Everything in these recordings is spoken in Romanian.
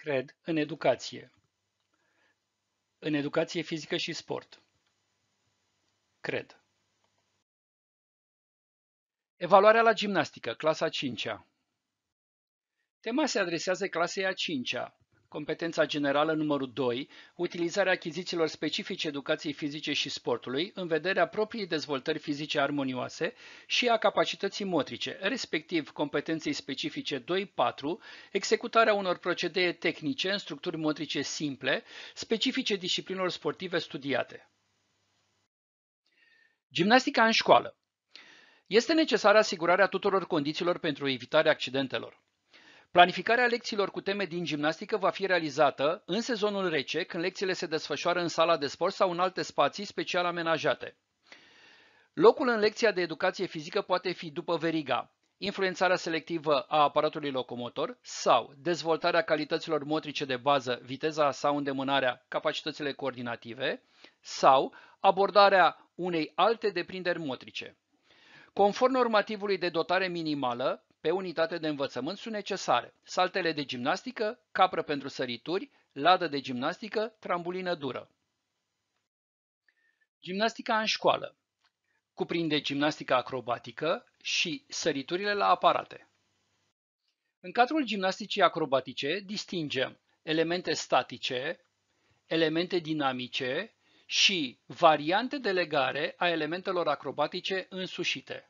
cred, în educație. În educație fizică și sport. Cred. Evaluarea la gimnastică, clasa 5 -a. Tema se adresează clasei a 5 -a, Competența generală numărul 2. Utilizarea achizițiilor specifice educației fizice și sportului în vederea propriei dezvoltări fizice armonioase și a capacității motrice, respectiv competenței specifice 2-4, executarea unor procedee tehnice în structuri motrice simple, specifice disciplinelor sportive studiate. Gimnastica în școală. Este necesară asigurarea tuturor condițiilor pentru evitarea accidentelor. Planificarea lecțiilor cu teme din gimnastică va fi realizată în sezonul rece, când lecțiile se desfășoară în sala de sport sau în alte spații special amenajate. Locul în lecția de educație fizică poate fi după veriga, influențarea selectivă a aparatului locomotor sau dezvoltarea calităților motrice de bază, viteza sau îndemânarea, capacitățile coordinative sau abordarea unei alte deprinderi motrice. Conform normativului de dotare minimală, pe unitate de învățământ sunt necesare. Saltele de gimnastică, capră pentru sărituri, ladă de gimnastică, trambulină dură. Gimnastica în școală cuprinde gimnastica acrobatică și săriturile la aparate. În cadrul gimnasticii acrobatice distingem elemente statice, elemente dinamice și variante de legare a elementelor acrobatice însușite.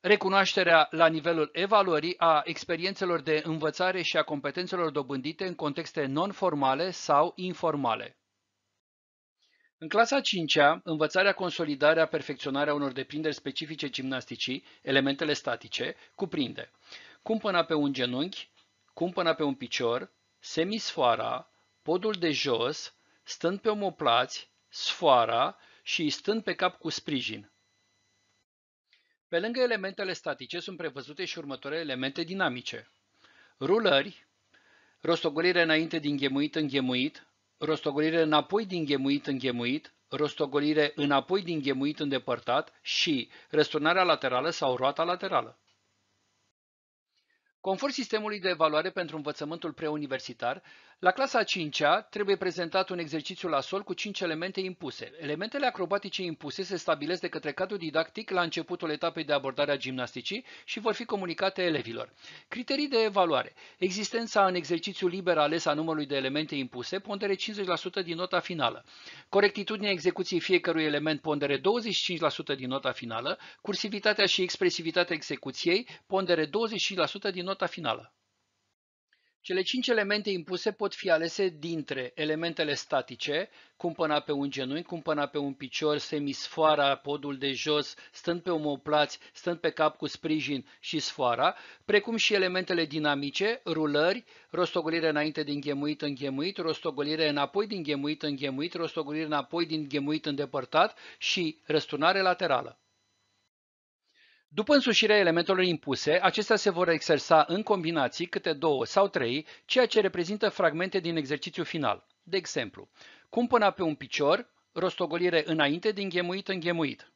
recunoașterea la nivelul evaluării a experiențelor de învățare și a competențelor dobândite în contexte non-formale sau informale. În clasa 5-a, învățarea, consolidarea, perfecționarea unor deprinderi specifice gimnasticii, elementele statice, cuprinde cumpăna pe un genunchi, cumpăna pe un picior, semisfoara, podul de jos, stând pe omoplați, sfoara și stând pe cap cu sprijin, pe lângă elementele statice sunt prevăzute și următoarele elemente dinamice. Rulări, rostogolire înainte din ghemuit în ghemuit, rostogolire înapoi din ghemuit în ghemuit, rostogolire înapoi din ghemuit îndepărtat și răsturnarea laterală sau roata laterală. Conform sistemului de evaluare pentru învățământul preuniversitar, la clasa 5-a trebuie prezentat un exercițiu la sol cu 5 elemente impuse. Elementele acrobatice impuse se stabilesc de către cadrul didactic la începutul etapei de abordare a gimnasticii și vor fi comunicate elevilor. Criterii de evaluare. Existența în exercițiu liber ales a numărului de elemente impuse, pondere 50% din nota finală. Corectitudinea execuției fiecărui element, pondere 25% din nota finală. Cursivitatea și expresivitatea execuției, pondere 25% din nota finală. Cele cinci elemente impuse pot fi alese dintre elementele statice, cum până pe un genunchi, cum până pe un picior, semisfoara, podul de jos, stând pe omoplați, stând pe cap cu sprijin și sfoara, precum și elementele dinamice, rulări, rostogolire înainte din ghemuit în ghemuit, rostogolire înapoi din ghemuit în ghemuit, rostogolire înapoi din ghemuit îndepărtat și răsturnare laterală. După însușirea elementelor impuse, acestea se vor exersa în combinații câte două sau trei, ceea ce reprezintă fragmente din exercițiu final. De exemplu, cum până pe un picior, rostogolire înainte din ghemuit în ghemuit.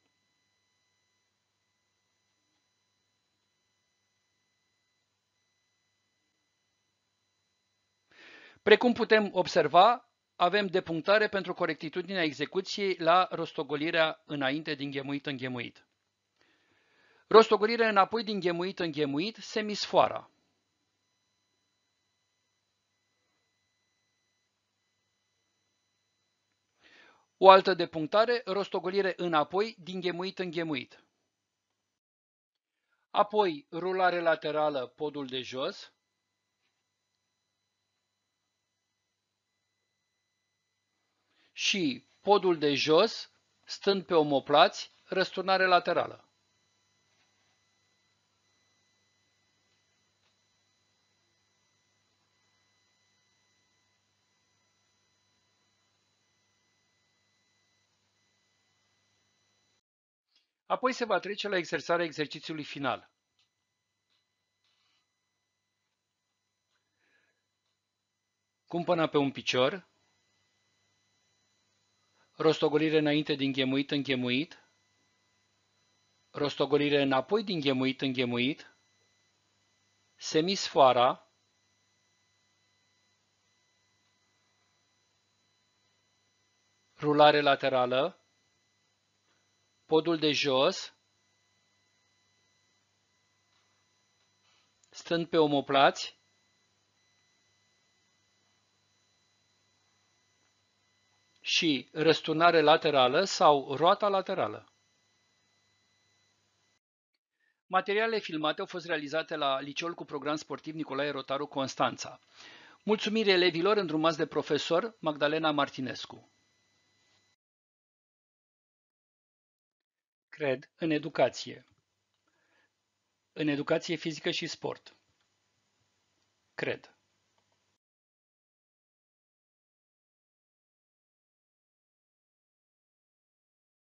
Precum putem observa, avem depunctare pentru corectitudinea execuției la rostogolirea înainte din ghemuit în ghemuit. Rostogorire înapoi din ghemuit în ghemuit, semisfoara. O altă depunctare, rostogolire înapoi din ghemuit în ghemuit. Apoi, rulare laterală, podul de jos. Și podul de jos, stând pe omoplați, răsturnare laterală. Apoi se va trece la exersarea exercițiului final. Cumpăna pe un picior, rostogolire înainte din ghemuit în ghemuit, rostogolire înapoi din ghemuit în ghemuit, semisfoara, rulare laterală, podul de jos, stând pe omoplați, și răsturnare laterală sau roata laterală. Materialele filmate au fost realizate la Liceul cu program sportiv Nicolae Rotaru Constanța. Mulțumire elevilor îndrumați de profesor Magdalena Martinescu. cred, în educație. În educație fizică și sport. Cred.